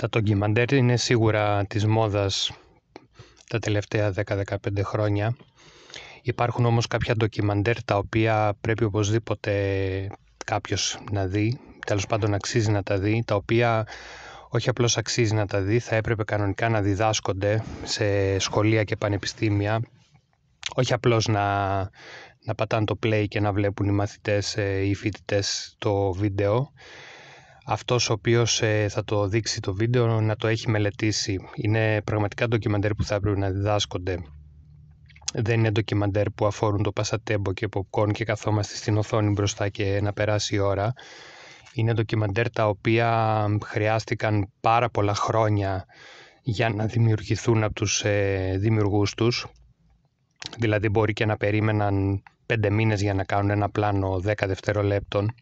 Τα ντοκιμαντέρ είναι σίγουρα της μόδας τα τελευταία 10-15 χρόνια. Υπάρχουν όμως κάποια ντοκιμαντέρ τα οποία πρέπει οπωσδήποτε κάποιος να δει, τέλος πάντων αξίζει να τα δει, τα οποία όχι απλώς αξίζει να τα δει, θα έπρεπε κανονικά να διδάσκονται σε σχολεία και πανεπιστήμια, όχι απλώς να, να πατάνε το play και να βλέπουν οι μαθητές ή ε, οι φοιτητές το βίντεο, αυτός ο οποίος ε, θα το δείξει το βίντεο να το έχει μελετήσει. Είναι πραγματικά ντοκιμαντέρ που θα έπρεπε να διδάσκονται. Δεν είναι ντοκιμαντέρ που αφορούν το πασατέμπο και popcorn και καθόμαστε στην οθόνη μπροστά και να περάσει η ώρα. Είναι ντοκιμαντέρ τα οποία χρειάστηκαν πάρα πολλά χρόνια για να δημιουργηθούν από τους ε, δημιουργούς τους. Δηλαδή μπορεί και να περίμεναν πέντε μήνες για να κάνουν ένα πλάνο 10 δευτερολέπτων.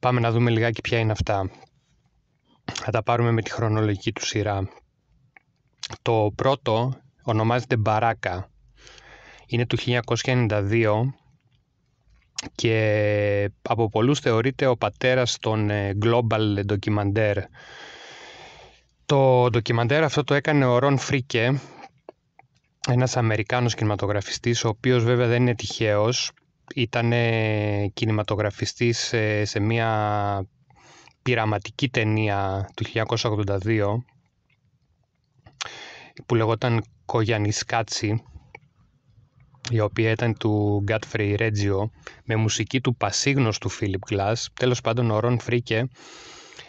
Πάμε να δούμε λιγάκι ποια είναι αυτά. Θα τα πάρουμε με τη χρονολογική του σειρά. Το πρώτο ονομάζεται Μπαράκα. Είναι του 1992 και από πολλούς θεωρείται ο πατέρας των ε, Global Documentaire. Το ντοκιμαντέρ αυτό το έκανε ο Ρον Φρίκε, ένας Αμερικάνος κινηματογραφιστής, ο οποίος βέβαια δεν είναι τυχαίος, ήταν κινηματογραφιστής σε μια πειραματική ταινία του 1982 που λεγόταν «Κογιανισκάτσι», η οποία ήταν του Γκάτφρει Ρέτζιο, με μουσική του πασίγνωστου Φίλιπ Glass. Τέλος πάντων ο Ρον Φρίκε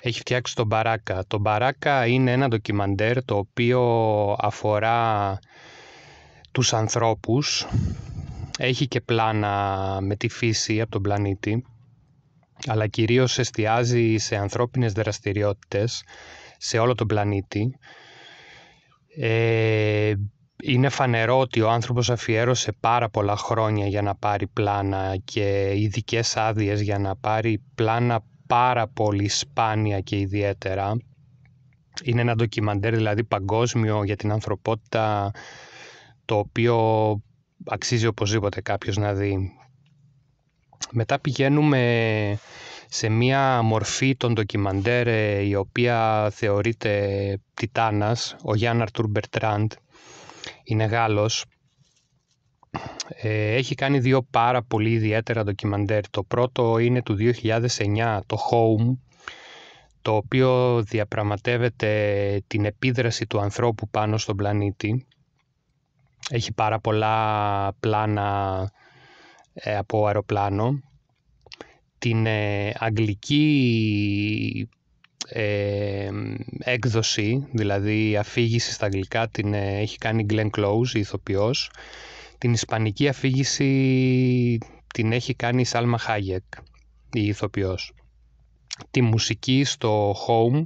έχει φτιάξει τον Μπαράκα. Το Μπαράκα είναι ένα ντοκιμαντέρ το οποίο αφορά τους ανθρώπους έχει και πλάνα με τη φύση από τον πλανήτη, αλλά κυρίως εστιάζει σε ανθρώπινες δραστηριότητες σε όλο τον πλανήτη. Ε, είναι φανερό ότι ο άνθρωπος αφιέρωσε πάρα πολλά χρόνια για να πάρει πλάνα και ειδικές άδειες για να πάρει πλάνα πάρα πολύ σπάνια και ιδιαίτερα. Είναι ένα ντοκιμαντέρ δηλαδή παγκόσμιο για την ανθρωπότητα το οποίο αξίζει οπωσδήποτε κάποιος να δει. Μετά πηγαίνουμε σε μία μορφή των ντοκιμαντέρ ε, η οποία θεωρείται τιτάνας, ο Γιάνν Αρτούρ Μπερτράντ, είναι Γάλλος. Ε, έχει κάνει δύο πάρα πολύ ιδιαίτερα ντοκιμαντέρ. Το πρώτο είναι του 2009, το Home, το οποίο διαπραγματεύεται την επίδραση του ανθρώπου πάνω στον πλανήτη έχει πάρα πολλά πλάνα ε, από αεροπλάνο. Την ε, αγγλική ε, έκδοση, δηλαδή αφήγηση στα αγγλικά, την έχει κάνει Glenn Close, η ηθοποιός. Την ισπανική αφήγηση την έχει κάνει η Σάλμα Χάγεκ, η ηθοποιός. Τη μουσική στο Home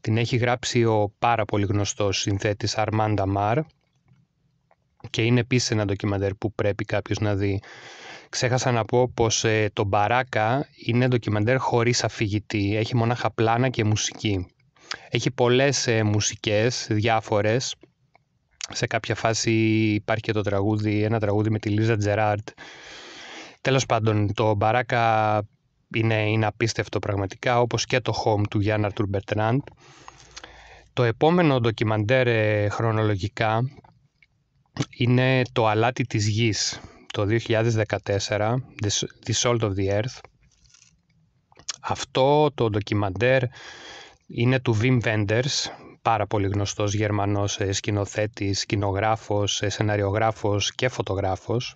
την έχει γράψει ο πάρα πολύ γνωστός συνθέτης Αρμάντα Μαρ και είναι επίσης ένα ντοκιμαντέρ που πρέπει κάποιος να δει. Ξέχασα να πω πως ε, το Μπαράκα είναι ντοκιμαντέρ χωρίς αφηγητή. Έχει μονάχα πλάνα και μουσική. Έχει πολλές ε, μουσικές, διάφορες. Σε κάποια φάση υπάρχει και το τραγούδι, ένα τραγούδι με τη Λίζα Τζεράρτ. Τέλος πάντων, το Μπαράκα είναι, είναι απίστευτο πραγματικά, Όπως και το Home του Γιάννα Αρτουρ Μπερτράντ. Το επόμενο ντοκιμαντέρ ε, χρονολογικά είναι το αλάτι της γης το 2014, The Salt of the Earth. Αυτό το ντοκιμαντέρ είναι του Wim Wenders, πάρα πολύ γνωστός Γερμανός ε, σκηνοθέτης, σκηνογράφος, ε, σεναριογράφος και φωτογράφος.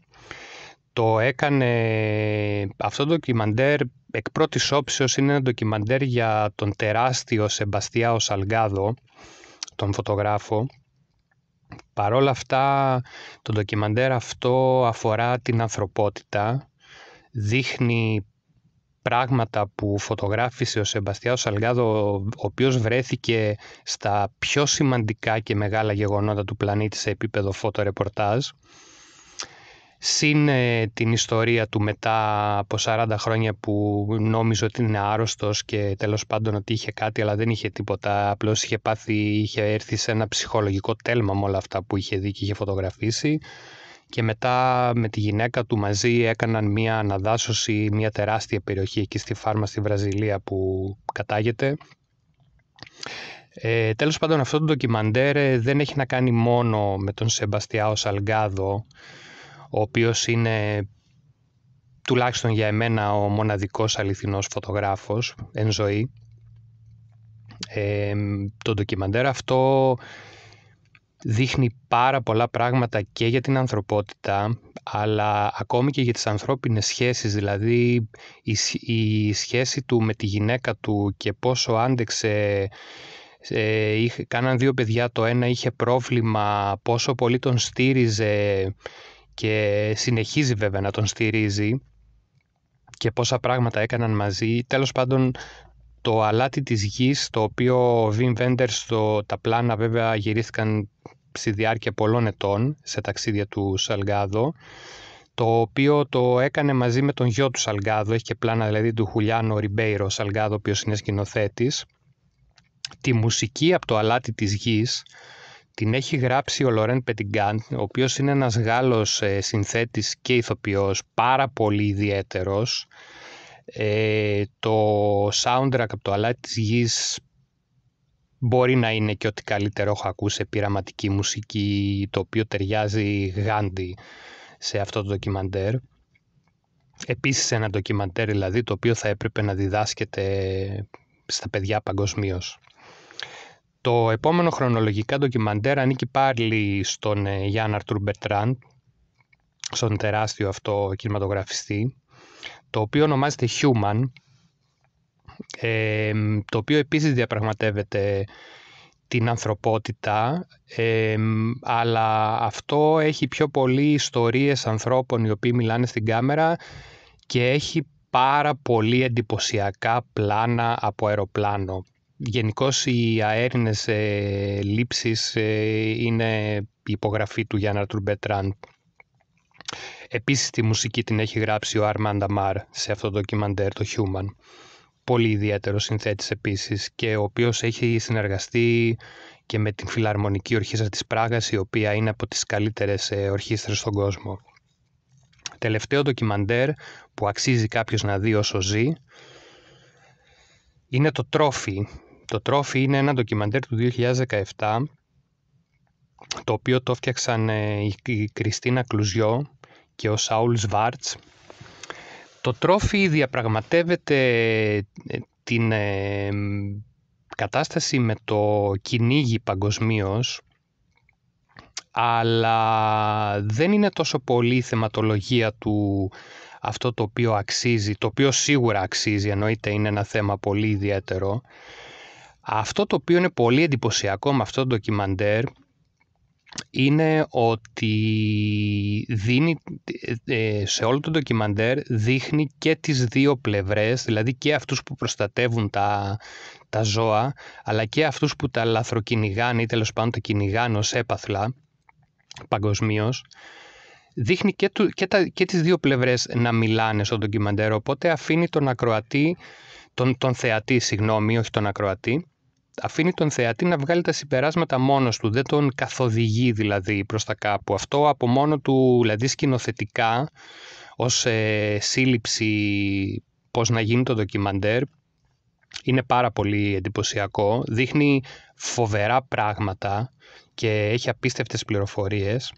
Το έκανε, αυτό το ντοκιμαντέρ εκ πρώτης όψεως είναι ένα ντοκιμαντέρ για τον τεράστιο Σεμπαστιάο Σαλγκάδο, τον φωτογράφο, παρόλα αυτά το ντοκιμαντέρ αυτό αφορά την ανθρωπότητα, δείχνει πράγματα που φωτογράφησε ο Σεμπαστιάο Σαλγάδο, ο οποίος βρέθηκε στα πιο σημαντικά και μεγάλα γεγονότα του πλανήτη σε επίπεδο φωτορεπορτάζ. Συν ε, την ιστορία του μετά από 40 χρόνια που νόμιζε ότι είναι άρρωστος και τέλος πάντων ότι είχε κάτι αλλά δεν είχε τίποτα. Απλώς είχε πάθει, είχε έρθει σε ένα ψυχολογικό τέλμα με όλα αυτά που είχε δει και είχε φωτογραφίσει. Και μετά με τη γυναίκα του μαζί έκαναν μια αναδάσωση, μια τεράστια περιοχή εκεί στη φάρμα στη Βραζιλία που κατάγεται. Ε, τέλος πάντων αυτό το ντοκιμαντέρ ε, δεν έχει να κάνει μόνο με τον Σεμπαστιάο Σαλγκάδο ο οποίος είναι τουλάχιστον για εμένα ο μοναδικός αληθινός φωτογράφος εν ζωή. Ε, το ντοκιμαντέρ αυτό δείχνει πάρα πολλά πράγματα και για την ανθρωπότητα, αλλά ακόμη και για τις ανθρώπινες σχέσεις, δηλαδή η, σχέση του με τη γυναίκα του και πόσο άντεξε ε, κάναν δύο παιδιά, το ένα είχε πρόβλημα, πόσο πολύ τον στήριζε και συνεχίζει βέβαια να τον στηρίζει και πόσα πράγματα έκαναν μαζί. Τέλος πάντων το αλάτι της γης το οποίο ο Βιν το, τα πλάνα βέβαια γυρίστηκαν στη διάρκεια πολλών ετών σε ταξίδια του Σαλγκάδο το οποίο το έκανε μαζί με τον γιο του Σαλγκάδο, έχει και πλάνα δηλαδή του Χουλιάνο Ριμπέιρο Σαλγκάδο, ο οποίος είναι σκηνοθέτης. Τη μουσική από το αλάτι της γης, την έχει γράψει ο Λορέν Πετιγκάντ, ο οποίος είναι ένας Γάλλος ε, συνθέτης και ηθοποιός, πάρα πολύ ιδιαίτερος. Ε, το soundtrack από το αλάτι της γης μπορεί να είναι και ό,τι καλύτερο έχω ακούσει πειραματική μουσική, το οποίο ταιριάζει γάντι σε αυτό το ντοκιμαντέρ. Επίσης ένα ντοκιμαντέρ δηλαδή το οποίο θα έπρεπε να διδάσκεται στα παιδιά παγκοσμίως. Το επόμενο χρονολογικά ντοκιμαντέρ ανήκει πάλι στον ε, Γιάννα Αρτούρ Μπερτράν, στον τεράστιο αυτό κινηματογραφιστή, το οποίο ονομάζεται Human, το οποίο επίσης διαπραγματεύεται την ανθρωπότητα, αλλά αυτό έχει πιο πολύ ιστορίες ανθρώπων οι οποίοι μιλάνε στην κάμερα και έχει πάρα πολύ εντυπωσιακά πλάνα από αεροπλάνο. Γενικώς οι αέρινες ε, ε είναι υπογραφή του Γιάννα Τουρμπέτραν. Επίσης τη μουσική την έχει γράψει ο Αρμάντα Μαρ σε αυτό το ντοκιμαντέρ, το Human. Πολύ ιδιαίτερο συνθέτης επίσης και ο οποίος έχει συνεργαστεί και με την Φιλαρμονική Ορχήστρα της Πράγας η οποία είναι από τις καλύτερες ε, ορχήστρες στον κόσμο. Τελευταίο ντοκιμαντέρ που αξίζει κάποιος να δει όσο ζει είναι το τρόφι το τρόφι είναι ένα ντοκιμαντέρ του 2017 το οποίο το έφτιαξαν ε, η Κριστίνα Κλουζιό και ο Σάουλ Σβάρτς. Το τρόφι διαπραγματεύεται ε, την ε, κατάσταση με το κυνήγι παγκοσμίως, αλλά δεν είναι τόσο πολύ η θεματολογία του αυτό το οποίο αξίζει, το οποίο σίγουρα αξίζει, εννοείται είναι ένα θέμα πολύ ιδιαίτερο, αυτό το οποίο είναι πολύ εντυπωσιακό με αυτό το ντοκιμαντέρ είναι ότι δίνει, ε, ε, σε όλο το ντοκιμαντέρ δείχνει και τις δύο πλευρές, δηλαδή και αυτούς που προστατεύουν τα, τα ζώα, αλλά και αυτούς που τα λαθροκυνηγάνε ή τέλος πάντων τα κυνηγάνε ως έπαθλα παγκοσμίως. Δείχνει και, του, και, τα, και τις δύο πλευρές να μιλάνε στο ντοκιμαντέρ, οπότε αφήνει τον ακροατή, τον, τον θεατή, συγγνώμη, όχι τον ακροατή, αφήνει τον θεατή να βγάλει τα συμπεράσματα μόνος του, δεν τον καθοδηγεί δηλαδή προς τα κάπου. Αυτό από μόνο του, δηλαδή σκηνοθετικά, ως ε, σύλληψη πώς να γίνει το ντοκιμαντέρ, είναι πάρα πολύ εντυπωσιακό. Δείχνει φοβερά πράγματα και έχει απίστευτες πληροφορίες.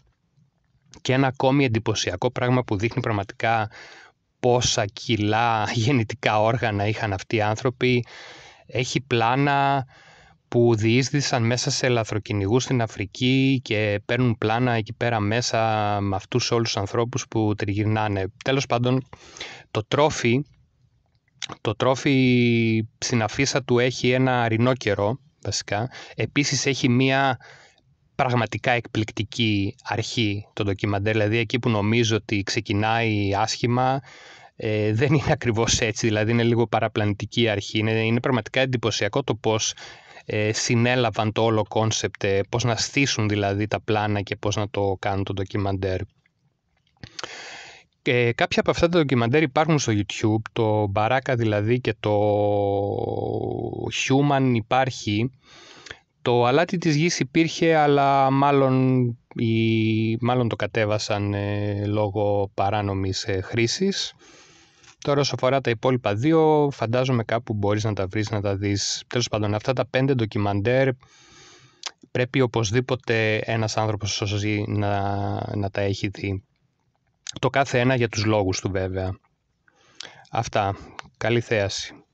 Και ένα ακόμη εντυπωσιακό πράγμα που δείχνει πραγματικά πόσα κιλά γεννητικά όργανα είχαν αυτοί οι άνθρωποι. Έχει πλάνα που διείσδησαν μέσα σε λαθροκυνηγούς στην Αφρική και παίρνουν πλάνα εκεί πέρα μέσα με αυτούς όλους τους ανθρώπους που τριγυρνάνε. Τέλος πάντων, το τρόφι, το τρόφι στην αφίσα του έχει ένα καιρό, βασικά. Επίσης έχει μία πραγματικά εκπληκτική αρχή το ντοκιμαντέρ, δηλαδή εκεί που νομίζω ότι ξεκινάει άσχημα, ε, δεν είναι ακριβώς έτσι, δηλαδή είναι λίγο παραπλανητική αρχή. Είναι, είναι πραγματικά εντυπωσιακό το πώς ε, συνέλαβαν το όλο κόνσεπτ, ε, πώς να στήσουν δηλαδή τα πλάνα και πώς να το κάνουν το ντοκιμαντέρ. Ε, κάποια από αυτά τα ντοκιμαντέρ υπάρχουν στο YouTube, το Μπαράκα δηλαδή και το Human υπάρχει. Το αλάτι της γης υπήρχε, αλλά μάλλον, η, μάλλον το κατέβασαν ε, λόγω παράνομης χρήσης. Τώρα όσο αφορά τα υπόλοιπα δύο, φαντάζομαι κάπου μπορείς να τα βρεις, να τα δεις. Τέλος πάντων, αυτά τα πέντε ντοκιμαντέρ πρέπει οπωσδήποτε ένας άνθρωπος όσο ζει να, να τα έχει δει. Το κάθε ένα για τους λόγους του βέβαια. Αυτά. Καλή θέαση.